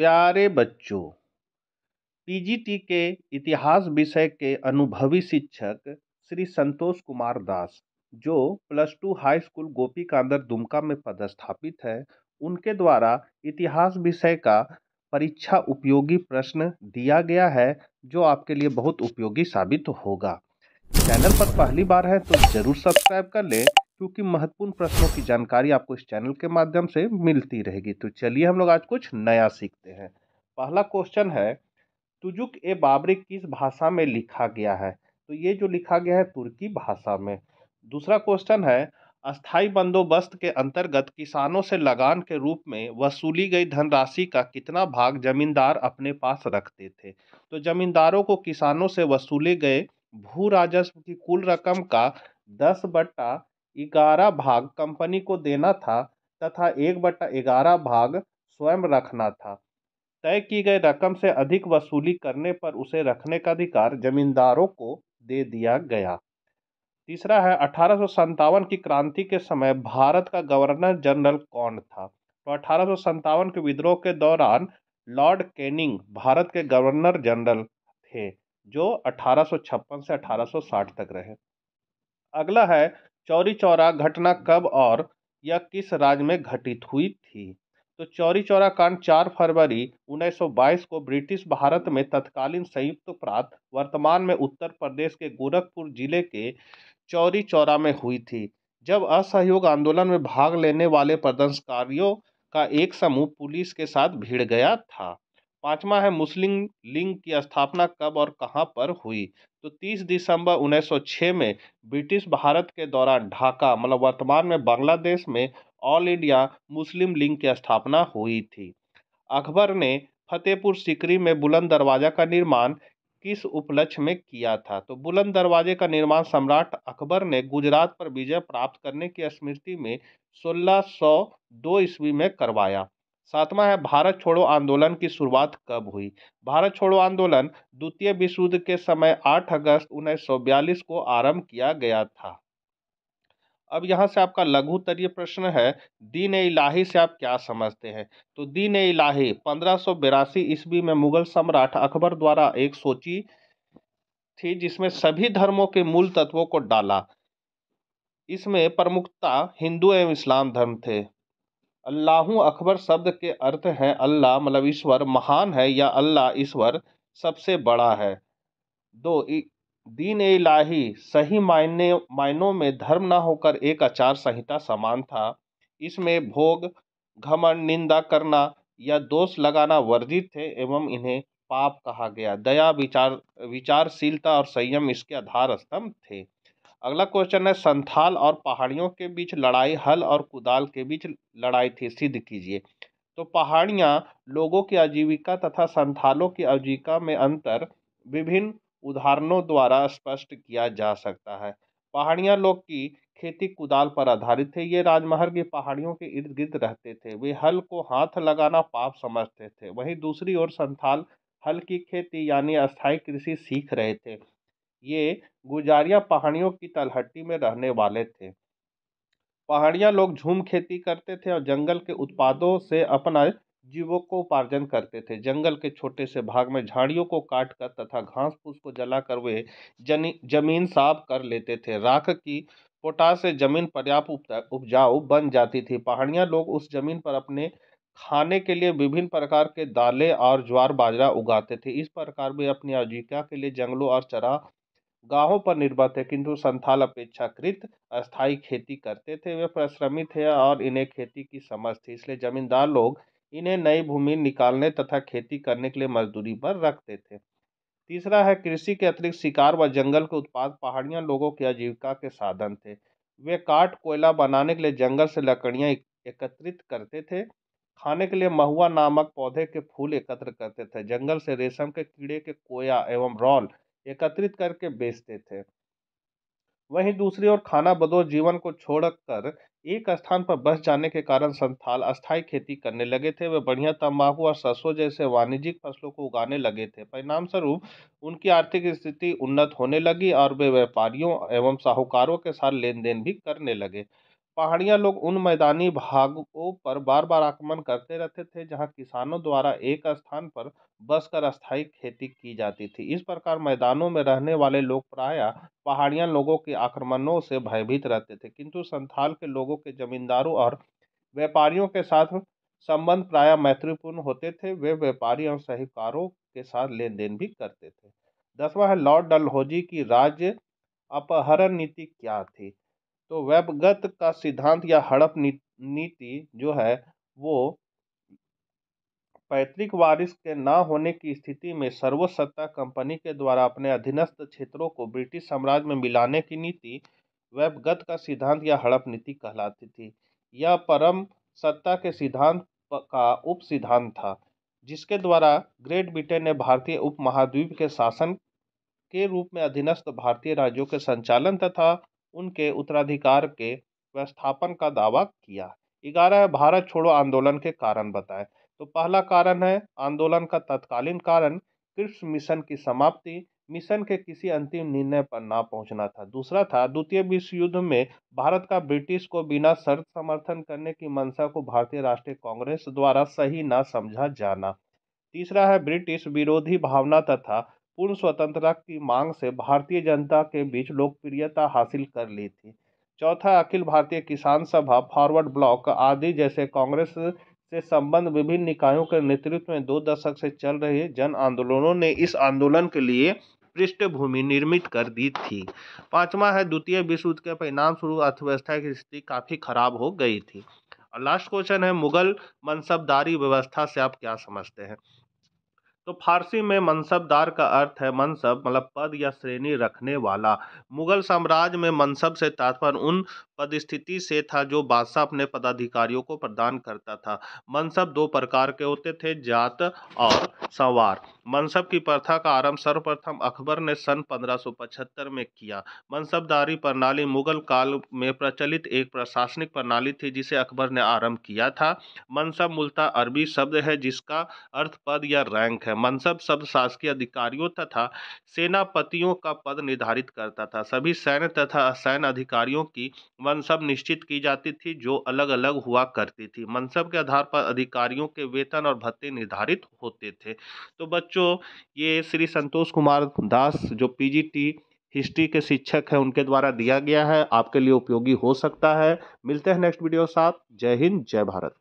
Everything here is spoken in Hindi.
प्यारे बच्चों पीजीटी के इतिहास विषय के अनुभवी शिक्षक श्री संतोष कुमार दास जो plus two high school Gopikandar Dumka में पदस्थापित है उनके द्वारा इतिहास विषय का परीक्षा उपयोगी प्रश्न दिया गया है जो आपके लिए बहुत उपयोगी साबित होगा चैनल पर पहली बार है तो जरूर सब्सक्राइब कर लें क्योंकि महत्वपूर्ण प्रश्नों की जानकारी आपको इस चैनल के माध्यम से मिलती रहेगी तो चलिए हम लोग आज कुछ नया सीखते हैं पहला क्वेश्चन है तुजुक ए बाबरे किस भाषा में लिखा गया है तो ये जो लिखा गया है तुर्की भाषा में दूसरा क्वेश्चन है अस्थाई बंदोबस्त के अंतर्गत किसानों से लगान के रूप में वसूली गई धनराशि का कितना भाग जमींदार अपने पास रखते थे तो जमींदारों को किसानों से वसूले गए भू राजस्व की कुल रकम का दस बट्टा ग्यारह भाग कंपनी को देना था तथा एक बटा ग्यारह भाग स्वयं रखना था तय की गई रकम से अधिक वसूली करने पर उसे रखने का अधिकार जमींदारों को दे दिया गया तीसरा है अठारह की क्रांति के समय भारत का गवर्नर जनरल कौन था तो अठारह के विद्रोह के दौरान लॉर्ड कैनिंग भारत के गवर्नर जनरल थे जो 1856 से 1860 तक रहे अगला है चौरी चौरा घटना कब और या किस राज्य में घटित हुई थी तो चौरी चौरा कांड 4 फरवरी 1922 को ब्रिटिश भारत में तत्कालीन संयुक्त प्रांत वर्तमान में उत्तर प्रदेश के गोरखपुर जिले के चौरी चौरा में हुई थी जब असहयोग आंदोलन में भाग लेने वाले प्रदर्शनकारियों का एक समूह पुलिस के साथ भिड़ गया था पाँचवा है मुस्लिम लीग की स्थापना कब और कहाँ पर हुई तो 30 दिसंबर 1906 में ब्रिटिश भारत के दौरान ढाका मतलब वर्तमान में बांग्लादेश में ऑल इंडिया मुस्लिम लीग की स्थापना हुई थी अकबर ने फतेहपुर सिकरी में बुलंद दरवाज़ा का निर्माण किस उपलक्ष्य में किया था तो बुलंद दरवाजे का निर्माण सम्राट अकबर ने गुजरात पर विजय प्राप्त करने की स्मृति में 1602 ईस्वी में करवाया सातवां है भारत छोड़ो आंदोलन की शुरुआत कब हुई भारत छोड़ो आंदोलन द्वितीय विश्व युद्ध के समय 8 अगस्त 1942 को आरंभ किया गया था अब यहाँ से आपका लघु तरीय प्रश्न है दीन इलाही से आप क्या समझते हैं तो दीन इलाही पंद्रह सौ बिरासी ईस्वी में मुगल सम्राट अकबर द्वारा एक सोची थी जिसमें सभी धर्मों के मूल तत्वों को डाला इसमें प्रमुखता हिंदू एवं इस्लाम धर्म थे अल्लाह अकबर शब्द के अर्थ है अल्लाह मतलब ईश्वर महान है या अल्लाह ईश्वर सबसे बड़ा है दो दीन इलाही सही मायने मायनों में धर्म न होकर एक आचार संहिता समान था इसमें भोग घमन निंदा करना या दोष लगाना वर्जित थे एवं इन्हें पाप कहा गया दया विचार विचारशीलता और संयम इसके आधार स्तंभ थे अगला क्वेश्चन है संथाल और पहाड़ियों के बीच लड़ाई हल और कुदाल के बीच लड़ाई थी सिद्ध कीजिए तो पहाड़ियाँ लोगों की आजीविका तथा संथालों की आजीविका में अंतर विभिन्न उदाहरणों द्वारा स्पष्ट किया जा सकता है पहाड़ियाँ लोग की खेती कुदाल पर आधारित थे ये राजमहल की पहाड़ियों के इर्द गिर्द रहते थे वे हल को हाथ लगाना पाप समझते थे वहीं दूसरी ओर संथाल हल की खेती यानी अस्थायी कृषि सीख रहे थे ये गुजारिया पहाड़ियों की तलहटी में रहने वाले थे पहाड़िया लोग झूम खेती करते थे और जंगल के उत्पादों से अपना उपार्जन करते थे जंगल के छोटे से भाग में झाड़ियों को काट कर तथा घास फूस को जलाकर वे जनी जमीन साफ कर लेते थे राख की पोटास से जमीन पर्याप्त उपजाऊ बन जाती थी पहाड़िया लोग उस जमीन पर अपने खाने के लिए विभिन्न प्रकार के दालें और ज्वार बाजरा उगाते थे इस प्रकार वे अपनी आजीविका के लिए जंगलों और चरा गाहों पर निर्भर थे किंतु संथाल अपेक्षाकृत अस्थाई खेती करते थे वे परिश्रमी थे और इन्हें खेती की समझ थी इसलिए जमींदार लोग इन्हें नई भूमि निकालने तथा खेती करने के लिए मजदूरी पर रखते थे तीसरा है कृषि के अतिरिक्त शिकार व जंगल के उत्पाद पहाड़ियाँ लोगों की आजीविका के साधन थे वे काट कोयला बनाने के लिए जंगल से लकड़ियाँ एकत्रित करते थे खाने के लिए महुआ नामक पौधे के फूल एकत्र करते थे जंगल से रेशम के कीड़े के कोया एवं रॉल एकत्रित करके बेचते थे वहीं दूसरी ओर खाना बदोश जीवन को छोड़कर एक स्थान पर बस जाने के कारण संथाल अस्थायी खेती करने लगे थे वे बढ़िया तंबाकू और सरसों जैसे वाणिज्यिक फसलों को उगाने लगे थे परिणाम स्वरूप उनकी आर्थिक स्थिति उन्नत होने लगी और वे व्यापारियों एवं साहूकारों के साथ लेन देन भी करने लगे पहाड़िया लोग उन मैदानी भागों पर बार बार आक्रमण करते रहते थे जहाँ किसानों द्वारा एक स्थान पर बसकर अस्थायी खेती की जाती थी इस प्रकार मैदानों में रहने वाले लोग प्रायः पहाड़ियाँ लोगों के आक्रमणों से भयभीत रहते थे किंतु संथाल के लोगों के जमींदारों और व्यापारियों के साथ संबंध प्रायः मैत्रीपूर्ण होते थे वे व्यापारी और साहित्यकारों के साथ लेन देन भी करते थे दसवां है लॉर्ड डलहौजी की राज्य अपहरण नीति क्या थी तो वैपगत का सिद्धांत या हड़प नीति जो है वो पैतृक वारिस के ना होने की स्थिति में सर्वोच्च सत्ता कंपनी के द्वारा अपने अधीनस्थ क्षेत्रों को ब्रिटिश साम्राज्य में मिलाने की नीति वैपगत का सिद्धांत या हड़प नीति कहलाती थी यह परम सत्ता के सिद्धांत का उप सिद्धांत था जिसके द्वारा ग्रेट ब्रिटेन ने भारतीय उपमहाद्वीप के शासन के रूप में अधीनस्थ भारतीय राज्यों के संचालन तथा उनके उत्तराधिकार के व्यवस्थापन का दावा किया ग्यारह भारत छोड़ो आंदोलन के कारण बताए तो पहला कारण है आंदोलन का तत्कालीन कारण कृष्ण मिशन की समाप्ति मिशन के किसी अंतिम निर्णय पर ना पहुंचना था दूसरा था द्वितीय विश्व युद्ध में भारत का ब्रिटिश को बिना शर्त समर्थन करने की मंशा को भारतीय राष्ट्रीय कांग्रेस द्वारा सही ना समझा जाना तीसरा है ब्रिटिश विरोधी भावना तथा पूर्ण स्वतंत्रता की मांग से भारतीय जनता के बीच लोकप्रियता हासिल कर ली थी चौथा अखिल भारतीय किसान सभा फॉरवर्ड ब्लॉक आदि जैसे कांग्रेस से संबंध विभिन्न निकायों के नेतृत्व में दो दशक से चल रहे जन आंदोलनों ने इस आंदोलन के लिए पृष्ठभूमि निर्मित कर दी थी पांचवा है द्वितीय विश्व युद्ध के परिणाम स्वरूप अर्थव्यवस्था की स्थिति काफ़ी खराब हो गई थी और लास्ट क्वेश्चन है मुगल मनसबदारी व्यवस्था से आप क्या समझते हैं तो फारसी में मनसबदार का अर्थ है मनसब मतलब पद या श्रेणी रखने वाला मुगल साम्राज्य में मनसब से तात्पर्य उन पदस्थिति से था जो बादशाह अपने पदाधिकारियों को प्रदान करता था मनसब दो प्रकार के होते थे जात और सवार मनसब की प्रथा का आरंभ सर्वप्रथम अकबर ने सन 1575 में किया मनसबदारी प्रणाली मुगल काल में प्रचलित एक प्रशासनिक प्रणाली थी जिसे अकबर ने आरंभ किया था मनसब मूलतः अरबी शब्द है जिसका अर्थ पद या रैंक है मनसब शब्द शासकीय अधिकारियों तथा सेनापतियों का पद निर्धारित करता था सभी सैन्य तथा असैन्य अधिकारियों की मनसब निश्चित की जाती थी जो अलग अलग हुआ करती थी मनसब के आधार पर अधिकारियों के वेतन और भत्ते निर्धारित होते थे तो बच्चों ये श्री संतोष कुमार दास जो पीजीटी हिस्ट्री के शिक्षक हैं उनके द्वारा दिया गया है आपके लिए उपयोगी हो सकता है मिलते हैं नेक्स्ट वीडियो के साथ जय हिंद जय भारत